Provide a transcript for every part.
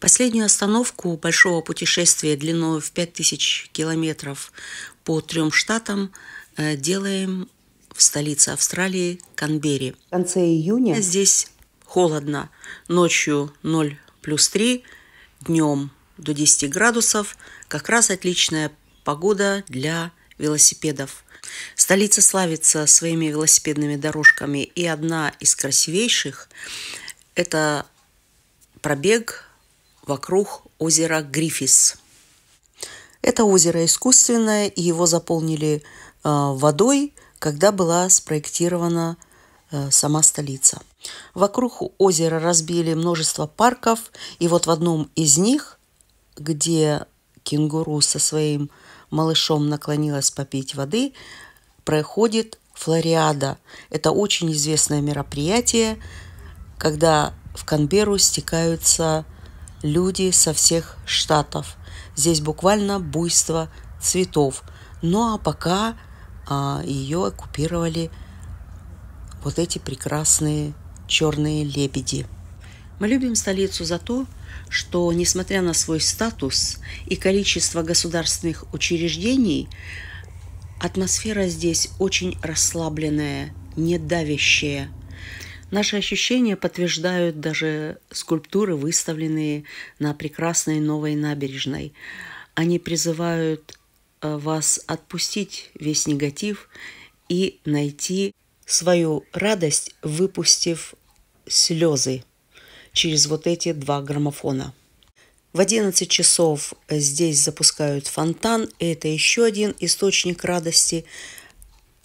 Последнюю остановку большого путешествия длиной в 5000 километров по трем штатам э, делаем в столице Австралии Канберри. В конце июня здесь холодно. Ночью 0 плюс 3, днем до 10 градусов. Как раз отличная погода для велосипедов. Столица славится своими велосипедными дорожками, и одна из красивейших – это пробег вокруг озера Грифис. Это озеро искусственное, и его заполнили э, водой, когда была спроектирована э, сама столица. Вокруг озера разбили множество парков, и вот в одном из них, где кенгуру со своим малышом наклонилась попить воды, проходит флориада. Это очень известное мероприятие, когда в Канберу стекаются люди со всех штатов. Здесь буквально буйство цветов. Ну а пока а, ее оккупировали вот эти прекрасные черные лебеди. Мы любим столицу за то, что, несмотря на свой статус и количество государственных учреждений, атмосфера здесь очень расслабленная, не давящая – Наши ощущения подтверждают даже скульптуры, выставленные на прекрасной новой набережной. Они призывают э, вас отпустить весь негатив и найти свою радость, выпустив слезы через вот эти два граммофона. В 11 часов здесь запускают фонтан. и Это еще один источник радости,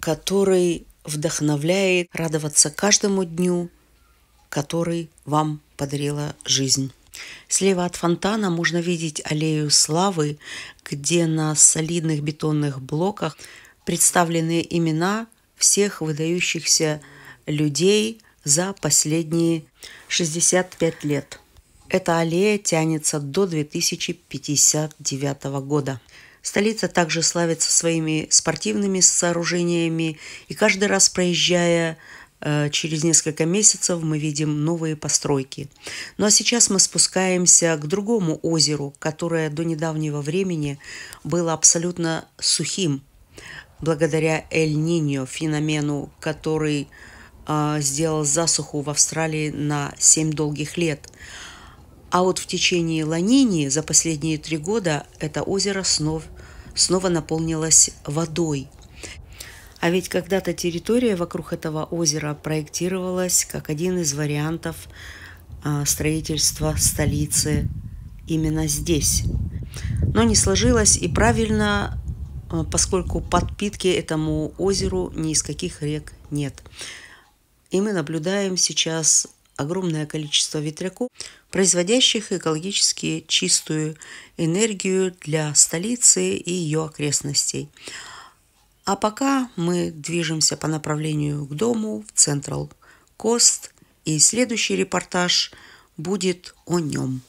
который вдохновляет радоваться каждому дню, который вам подарила жизнь. Слева от фонтана можно видеть аллею славы, где на солидных бетонных блоках представлены имена всех выдающихся людей за последние 65 лет. Эта аллея тянется до 2059 года. Столица также славится своими спортивными сооружениями, и каждый раз проезжая э, через несколько месяцев мы видим новые постройки. Ну а сейчас мы спускаемся к другому озеру, которое до недавнего времени было абсолютно сухим, благодаря Эль-Ниньо, феномену, который э, сделал засуху в Австралии на 7 долгих лет – а вот в течение ланини за последние три года это озеро снова, снова наполнилось водой. А ведь когда-то территория вокруг этого озера проектировалась как один из вариантов а, строительства столицы именно здесь. Но не сложилось и правильно, а, поскольку подпитки этому озеру ни из каких рек нет. И мы наблюдаем сейчас огромное количество ветряков, производящих экологически чистую энергию для столицы и ее окрестностей. А пока мы движемся по направлению к дому в Централ Кост, и следующий репортаж будет о нем.